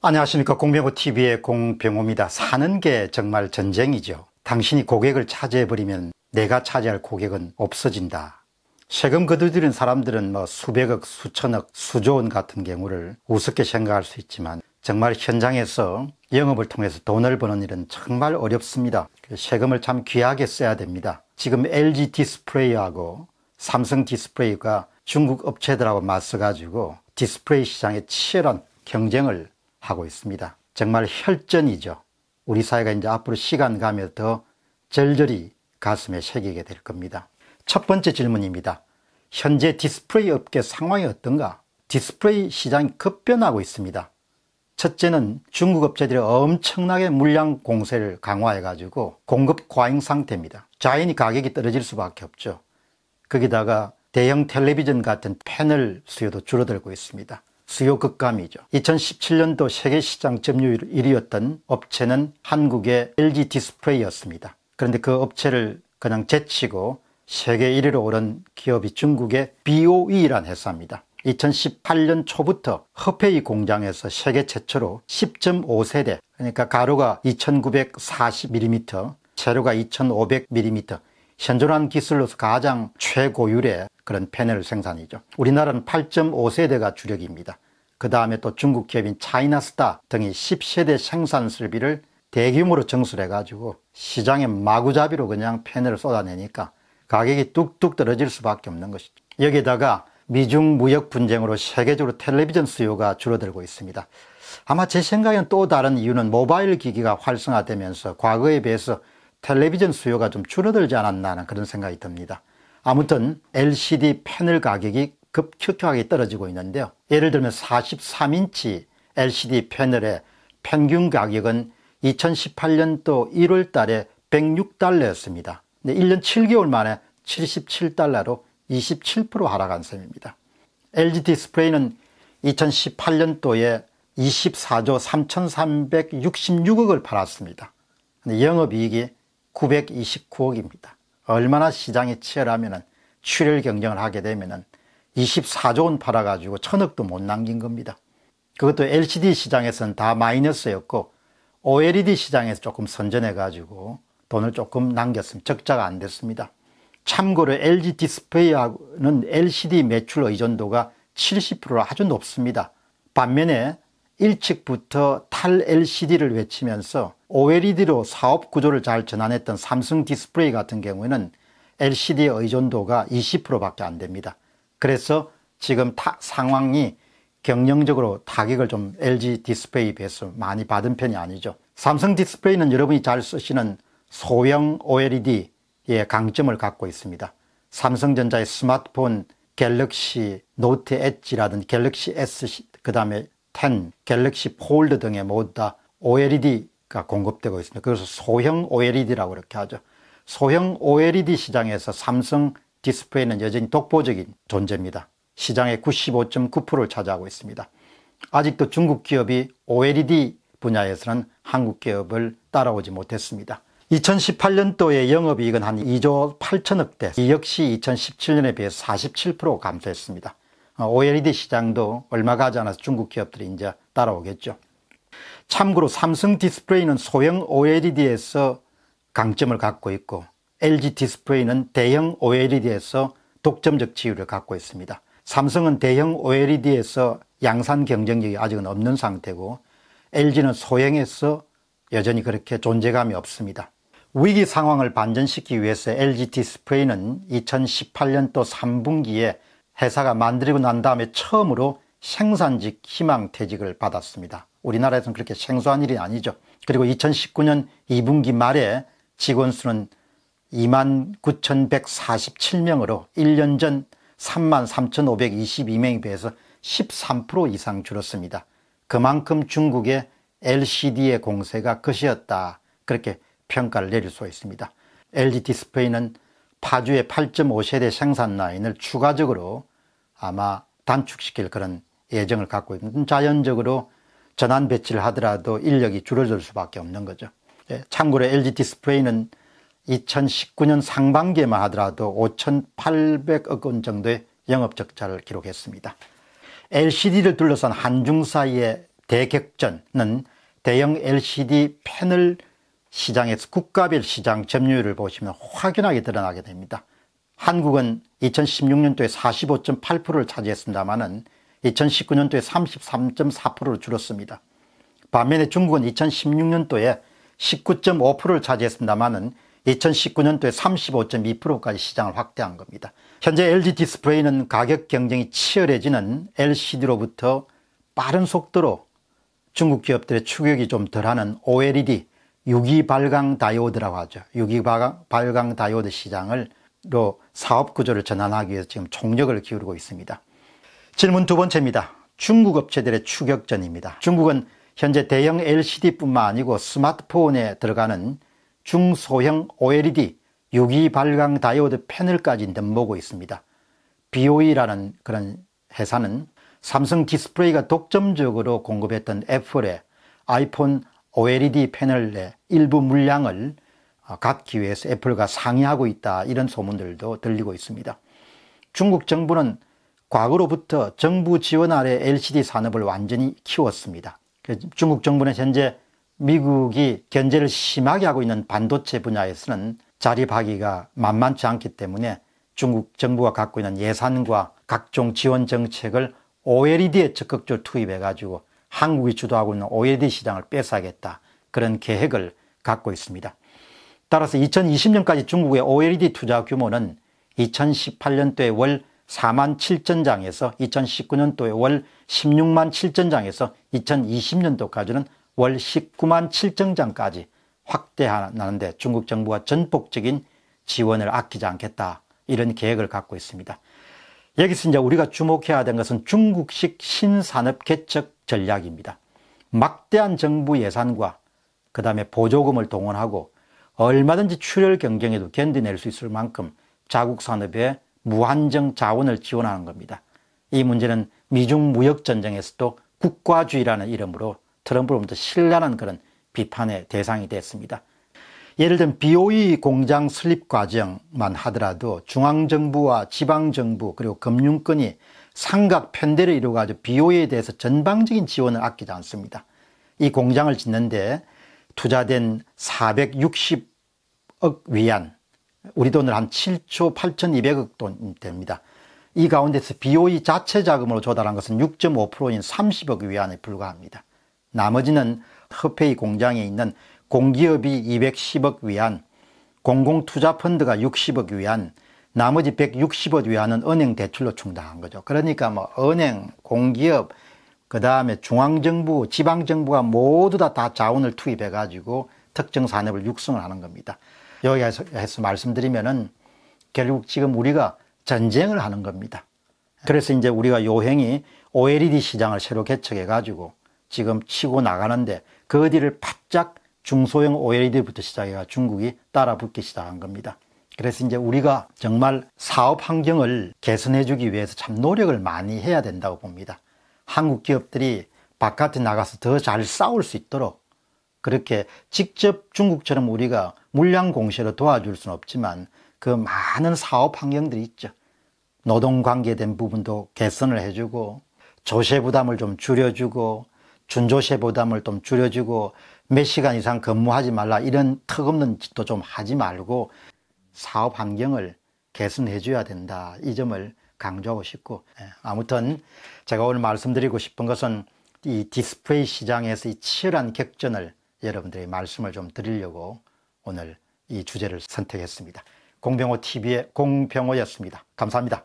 안녕하십니까 공병호 TV의 공병호입니다. 사는 게 정말 전쟁이죠. 당신이 고객을 차지해버리면 내가 차지할 고객은 없어진다. 세금 거두들인 사람들은 뭐 수백억, 수천억, 수조원 같은 경우를 우습게 생각할 수 있지만 정말 현장에서 영업을 통해서 돈을 버는 일은 정말 어렵습니다. 그 세금을 참 귀하게 써야 됩니다. 지금 LG 디스플레이하고 삼성 디스플레이가 중국 업체들하고 맞서가지고 디스플레이 시장에 치열한 경쟁을 하고 있습니다. 정말 혈전이죠. 우리 사회가 이제 앞으로 시간 가며 더 절절히 가슴에 새기게 될 겁니다. 첫 번째 질문입니다. 현재 디스플레이 업계 상황이 어떤가? 디스플레이 시장이 급변하고 있습니다. 첫째는 중국 업체들이 엄청나게 물량 공세를 강화해가지고 공급 과잉 상태입니다. 자연히 가격이 떨어질 수밖에 없죠. 거기다가 대형 텔레비전 같은 패널 수요도 줄어들고 있습니다. 수요 급감이죠. 2017년도 세계 시장 점유율 1위였던 업체는 한국의 LG 디스플레이였습니다. 그런데 그 업체를 그냥 제치고 세계 1위로 오른 기업이 중국의 BOE란 회사입니다. 2018년 초부터 허페이 공장에서 세계 최초로 10.5세대 그러니까 가로가 2940mm, 세로가 2500mm, 현존한 기술로서 가장 최고율의 그런 패널 생산이죠. 우리나라는 8.5세대가 주력입니다. 그 다음에 또 중국 기업인 차이나스타 등이 10세대 생산 설비를 대규모로 정수해가지고 시장에 마구잡이로 그냥 패널을 쏟아내니까 가격이 뚝뚝 떨어질 수밖에 없는 것이죠. 여기에다가 미중 무역 분쟁으로 세계적으로 텔레비전 수요가 줄어들고 있습니다. 아마 제 생각엔 또 다른 이유는 모바일 기기가 활성화되면서 과거에 비해서 텔레비전 수요가 좀 줄어들지 않았나 하는 그런 생각이 듭니다. 아무튼 LCD 패널 가격이 급격하게 떨어지고 있는데요. 예를 들면 43인치 LCD 패널의 평균 가격은 2018년도 1월 달에 106달러였습니다. 1년 7개월 만에 77달러로 27% 하락한 셈입니다. LG 디스플레이는 2018년도에 24조 3,366억을 팔았습니다. 영업이익이 929억입니다. 얼마나 시장이 치열하면 은 출혈 경쟁을 하게 되면 은 24조 원 팔아가지고 천억도 못 남긴 겁니다. 그것도 LCD 시장에서는 다 마이너스였고 OLED 시장에서 조금 선전해가지고 돈을 조금 남겼으면 적자가 안 됐습니다. 참고로 LG 디스플레이하는 LCD 매출 의존도가 70%로 아주 높습니다. 반면에 일찍부터 탈 LCD를 외치면서 OLED로 사업 구조를 잘 전환했던 삼성 디스플레이 같은 경우에는 LCD 의존도가 20%밖에 안 됩니다. 그래서 지금 타, 상황이 경영적으로 타격을 좀 LG 디스플레이 배수 많이 받은 편이 아니죠. 삼성 디스플레이는 여러분이 잘 쓰시는 소형 OLED의 강점을 갖고 있습니다. 삼성전자의 스마트폰 갤럭시 노트 엣지라든지 갤럭시 S, 그 다음에 10, 갤럭시 폴드 등의 모두 다 OLED 가 공급되고 있습니다. 그래서 소형 OLED라고 이렇게 하죠. 소형 OLED 시장에서 삼성 디스플레이는 여전히 독보적인 존재입니다. 시장의 95.9%를 차지하고 있습니다. 아직도 중국 기업이 OLED 분야에서는 한국 기업을 따라오지 못했습니다. 2018년도에 영업이익은 한 2조 8천억 대, 이 역시 2017년에 비해47% 감소했습니다. 어, OLED 시장도 얼마 가지 않아서 중국 기업들이 이제 따라오겠죠. 참고로 삼성 디스플레이는 소형 OLED에서 강점을 갖고 있고 LG 디스플레이는 대형 OLED에서 독점적 지위를 갖고 있습니다. 삼성은 대형 OLED에서 양산 경쟁력이 아직은 없는 상태고 LG는 소형에서 여전히 그렇게 존재감이 없습니다. 위기 상황을 반전시키기 위해서 LG 디스플레이는 2018년도 3분기에 회사가 만들고 난 다음에 처음으로 생산직 희망퇴직을 받았습니다. 우리나라에서는 그렇게 생소한 일이 아니죠. 그리고 2019년 2분기 말에 직원 수는 29,147명으로 1년 전 33,522명에 비해서 13% 이상 줄었습니다. 그만큼 중국의 LCD의 공세가 것이었다. 그렇게 평가를 내릴 수 있습니다. LG 디스플레이는 파주의 8.5세대 생산 라인을 추가적으로 아마 단축시킬 그런 예정을 갖고 있는 자연적으로 전환 배치를 하더라도 인력이 줄어들 수밖에 없는 거죠. 예, 참고로 LG 디스플레이는 2019년 상반기에만 하더라도 5,800억 원 정도의 영업 적자를 기록했습니다. LCD를 둘러싼 한중 사이의 대격전은 대형 LCD 패널 시장에서 국가별 시장 점유율을 보시면 확연하게 드러나게 됩니다. 한국은 2016년도에 45.8%를 차지했습니다만은 2019년도에 33.4%로 줄었습니다. 반면에 중국은 2016년도에 19.5%를 차지했습니다만은 2019년도에 35.2%까지 시장을 확대한 겁니다. 현재 LG 디스플레이는 가격 경쟁이 치열해지는 LCD로부터 빠른 속도로 중국 기업들의 추격이 좀 덜하는 OLED 유기 발광 다이오드라고 하죠. 유기 발광 다이오드 시장을로 사업 구조를 전환하기 위해서 지금 총력을 기울이고 있습니다. 질문 두 번째입니다. 중국 업체들의 추격전입니다. 중국은 현재 대형 LCD뿐만 아니고 스마트폰에 들어가는 중소형 OLED 유기 발광 다이오드 패널까지 넘보고 있습니다. BOE라는 그런 회사는 삼성 디스플레이가 독점적으로 공급했던 애플의 아이폰 OLED 패널의 일부 물량을 갖기위해서 애플과 상의하고 있다 이런 소문들도 들리고 있습니다. 중국 정부는 과거로부터 정부 지원 아래 LCD 산업을 완전히 키웠습니다. 그 중국 정부는 현재 미국이 견제를 심하게 하고 있는 반도체 분야에서는 자립하기가 만만치 않기 때문에 중국 정부가 갖고 있는 예산과 각종 지원 정책을 OLED에 적극적으로 투입해가지고 한국이 주도하고 있는 OLED 시장을 뺏어야겠다. 그런 계획을 갖고 있습니다. 따라서 2020년까지 중국의 OLED 투자 규모는 2018년도에 월 4만 7천 장에서 2019년도에 월 16만 7천 장에서 2020년도까지는 월 19만 7천 장까지 확대하는데 중국 정부가 전폭적인 지원을 아끼지 않겠다 이런 계획을 갖고 있습니다. 여기서 이제 우리가 주목해야 되는 것은 중국식 신산업 개척 전략입니다. 막대한 정부 예산과 그 다음에 보조금을 동원하고 얼마든지 출혈 경쟁에도 견디낼 수 있을 만큼 자국 산업에 무한정 자원을 지원하는 겁니다. 이 문제는 미중 무역 전쟁에서도 국가주의라는 이름으로 트럼프로부터 신랄한 그런 비판의 대상이 됐습니다. 예를 들면 BOE 공장 설립 과정만 하더라도 중앙정부와 지방정부 그리고 금융권이 삼각 편대를 이루어가지고 BOE에 대해서 전방적인 지원을 아끼지 않습니다. 이 공장을 짓는데 투자된 460억 위안 우리 돈을한 7조 8,200억 돈이 됩니다. 이 가운데서 BOE 자체 자금으로 조달한 것은 6.5%인 30억 위안에 불과합니다. 나머지는 허페이 공장에 있는 공기업이 210억 위안, 공공투자펀드가 60억 위안, 나머지 160억 위안은 은행 대출로 충당한 거죠. 그러니까 뭐 은행, 공기업, 그 다음에 중앙정부, 지방정부가 모두 다, 다 자원을 투입해가지고 특정 산업을 육성을 하는 겁니다. 여기에서 말씀드리면은 결국 지금 우리가 전쟁을 하는 겁니다. 그래서 이제 우리가 요행이 OLED 시장을 새로 개척해 가지고 지금 치고 나가는데 그 어디를 바짝 중소형 OLED부터 시작해가 중국이 따라 붙기 시작한 겁니다. 그래서 이제 우리가 정말 사업 환경을 개선해 주기 위해서 참 노력을 많이 해야 된다고 봅니다. 한국 기업들이 바깥에 나가서 더 잘 싸울 수 있도록 그렇게 직접 중국처럼 우리가 물량 공시로 도와줄 수는 없지만 그 많은 사업 환경들이 있죠. 노동 관계된 부분도 개선을 해주고 조세 부담을 좀 줄여주고 준조세 부담을 좀 줄여주고 몇 시간 이상 근무하지 말라 이런 턱없는 짓도 좀 하지 말고 사업 환경을 개선해 줘야 된다 이 점을 강조하고 싶고 예, 아무튼 제가 오늘 말씀드리고 싶은 것은 이 디스플레이 시장에서 이 치열한 격전을 여러분들의 말씀을 좀 드리려고 오늘 이 주제를 선택했습니다. 공병호 TV의 공병호였습니다. 감사합니다.